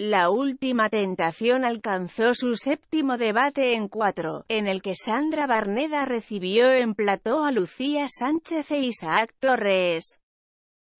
La última tentación alcanzó su séptimo debate en cuatro, en el que Sandra Barneda recibió en plató a Lucía Sánchez e Isaac Torres.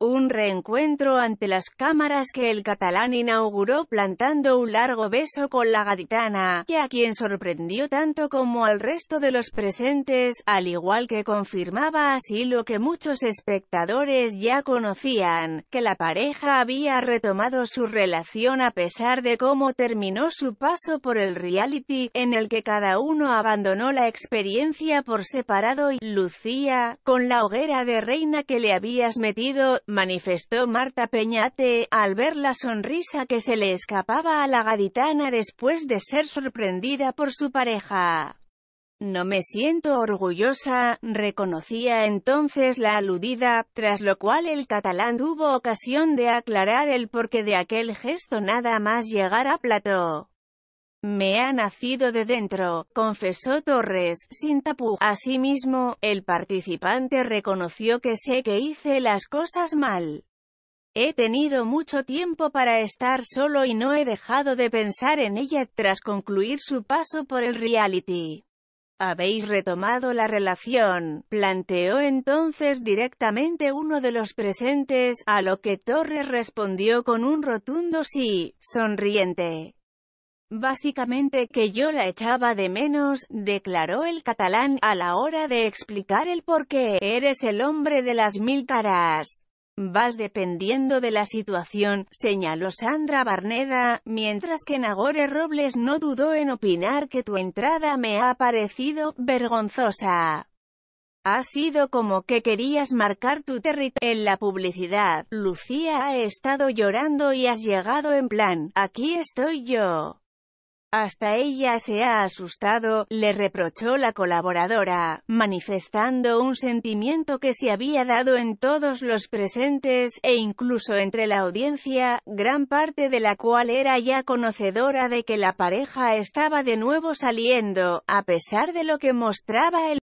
Un reencuentro ante las cámaras que el catalán inauguró plantando un largo beso con la gaditana, que a quien sorprendió tanto como al resto de los presentes, al igual que confirmaba así lo que muchos espectadores ya conocían, que la pareja había retomado su relación a pesar de cómo terminó su paso por el reality, en el que cada uno abandonó la experiencia por separado y, Lucía, con la hoguera de reina que le habías metido, manifestó Marta Peñate, al ver la sonrisa que se le escapaba a la gaditana después de ser sorprendida por su pareja. No me siento orgullosa, reconocía entonces la aludida, tras lo cual el catalán tuvo ocasión de aclarar el porqué de aquel gesto nada más llegar a plató. Me ha nacido de dentro, confesó Torres, sin tapu. Asimismo, el participante reconoció que sé que hice las cosas mal. He tenido mucho tiempo para estar solo y no he dejado de pensar en ella tras concluir su paso por el reality. ¿Habéis retomado la relación? Planteó entonces directamente uno de los presentes, a lo que Torres respondió con un rotundo sí, sonriente. Básicamente que yo la echaba de menos, declaró el catalán, a la hora de explicar el por qué eres el hombre de las mil caras. Vas dependiendo de la situación, señaló Sandra Barneda, mientras que Nagore Robles no dudó en opinar que tu entrada me ha parecido vergonzosa. Ha sido como que querías marcar tu territorio en la publicidad. Lucía ha estado llorando y has llegado en plan, aquí estoy yo. Hasta ella se ha asustado, le reprochó la colaboradora, manifestando un sentimiento que se había dado en todos los presentes, e incluso entre la audiencia, gran parte de la cual era ya conocedora de que la pareja estaba de nuevo saliendo, a pesar de lo que mostraba el